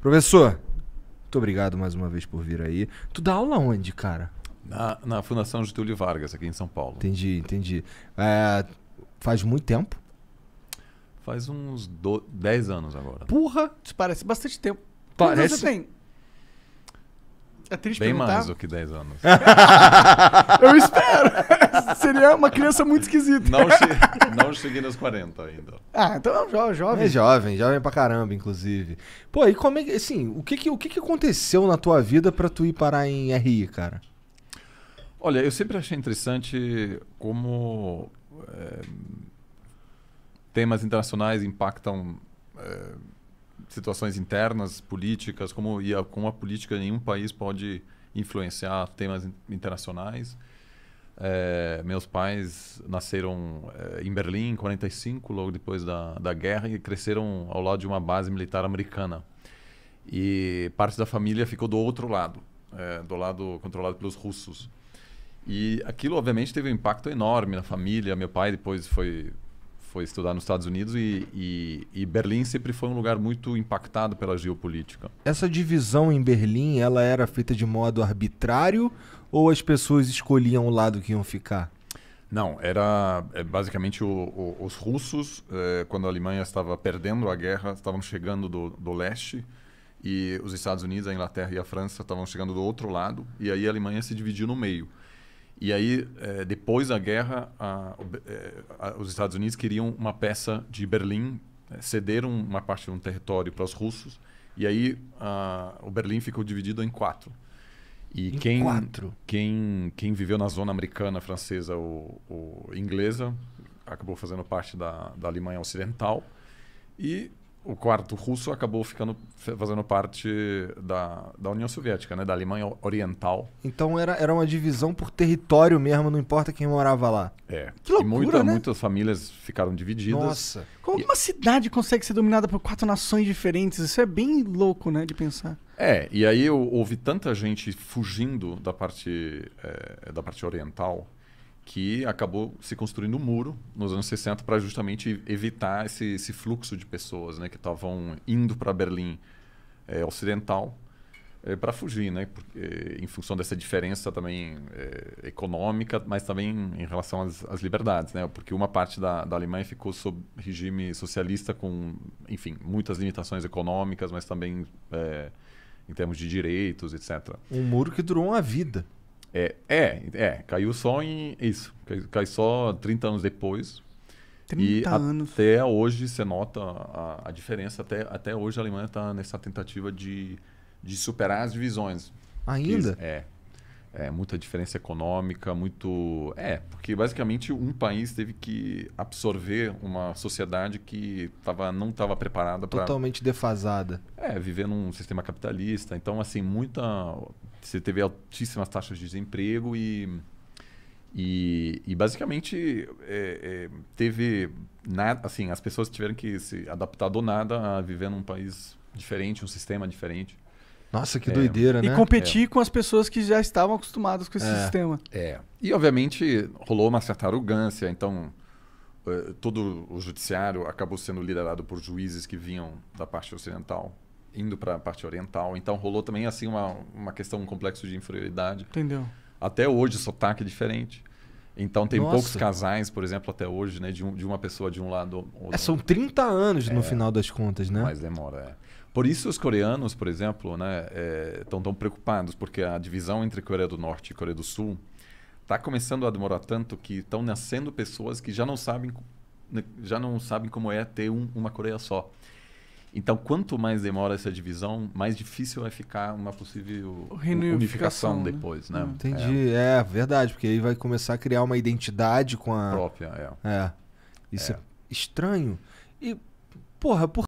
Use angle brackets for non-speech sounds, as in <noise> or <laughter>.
Professor, muito obrigado mais uma vez por vir aí. Tu dá aula onde, cara? Na, na Fundação Getúlio Vargas, aqui em São Paulo. Entendi, entendi. É, faz muito tempo? Faz uns 10 anos agora. Porra, isso parece bastante tempo. Parece. Você tem? É triste Bem perguntar. mais do que 10 anos. <laughs> <laughs> eu espero seria uma criança muito esquisita. Não, che não cheguei nos 40 ainda. Ah, então é um jo jovem. É jovem, jovem pra caramba, inclusive. Pô, e como é que, assim, o que que, o que, que aconteceu na tua vida pra tu ir parar em RI, cara? Olha, eu sempre achei interessante como é, temas internacionais impactam é, situações internas, políticas, como, e a, como a política em um país pode influenciar temas internacionais. É, meus pais nasceram é, em Berlim em 45, logo depois da, da guerra, e cresceram ao lado de uma base militar americana. E parte da família ficou do outro lado, é, do lado controlado pelos russos. E aquilo, obviamente, teve um impacto enorme na família. Meu pai depois foi foi estudar nos Estados Unidos e, e, e, Berlim sempre foi um lugar muito impactado pela geopolítica. Essa divisão em Berlim, ela era feita de modo arbitrário ou as pessoas escolhiam o lado que iam ficar? Não, era é, basicamente o, o, os russos, é, quando a Alemanha estava perdendo a guerra, estavam chegando do, do leste e os Estados Unidos, a Inglaterra e a França estavam chegando do outro lado e aí a Alemanha se dividiu no meio. E aí, é, depois da guerra, a, é, a, os Estados Unidos queriam uma peça de Berlim, é, cederam uma parte de um território para os russos, e aí a, o Berlim ficou dividido em quatro. E em quem, quatro. Quem, quem viveu na zona americana, francesa ou, ou inglesa, acabou fazendo parte da, da Alemanha Ocidental. E o quarto russo acabou ficando fazendo parte da, da União Soviética, né? da Alemanha Oriental. Então era, era uma divisão por território mesmo, não importa quem morava lá. É. Que loucura, e muita, né? muitas famílias ficaram divididas. Nossa. Como e... uma cidade consegue ser dominada por quatro nações diferentes? Isso é bem louco, né, de pensar. É, e aí houve tanta gente fugindo da parte, é, da parte oriental que acabou se construindo um muro nos anos 60 para justamente evitar esse, esse, fluxo de pessoas né, que estavam indo para Berlim é, Ocidental é, eh, para fugir, né, porque, eh, em função dessa diferença também é, econômica, mas também em relação às, às, liberdades, né, porque uma parte da, da Alemanha ficou sob regime socialista com, enfim, muitas limitações econômicas, mas também em termos de direitos, etc. Um muro que durou uma vida. É, é, é, caiu só em. Isso, cai, cai só 30 anos depois. 30 e anos. Até hoje você nota a, a diferença. Até, até hoje a Alemanha está nessa tentativa de, de superar as divisões. Ainda? Que, é. É, muita diferença econômica, muito. É, porque basicamente um país teve que absorver uma sociedade que tava, não estava preparada para. Totalmente defasada. É, viver num sistema capitalista. Então, assim, muita você teve altíssimas taxas de desemprego e, e, e basicamente é, é, teve nada, assim, as pessoas tiveram que se adaptar do nada a viver num país diferente, um sistema diferente. Nossa, que é, doideira, né? E competir é. com as pessoas que já estavam acostumadas com esse é. sistema. É. E, obviamente, rolou uma certa arrogância. Então, eh, todo o judiciário acabou sendo liderado por juízes que vinham da parte ocidental indo para a parte oriental. Então rolou também assim uma, uma questão, um complexo de inferioridade. Entendeu. Até hoje o sotaque é diferente. Então tem Nossa. poucos casais, por exemplo, até hoje, né? De, um, de uma pessoa de um lado. Ou é, são 30 anos é, no final das contas, né? Mas demora, é. Por isso os coreanos, por exemplo, né, estão é, tão preocupados, porque a divisão entre Coreia do Norte e Coreia do Sul está começando a demorar tanto que estão nascendo pessoas que já não sabem, né, já não sabem como é ter um, uma Coreia só. Então, quanto mais demora essa divisão, mais difícil vai ficar uma possível unificação né? depois, né? Hum. Entendi, é. é. verdade, porque aí vai começar a criar uma identidade com a própria, é. é. Isso é. é estranho. E porra, por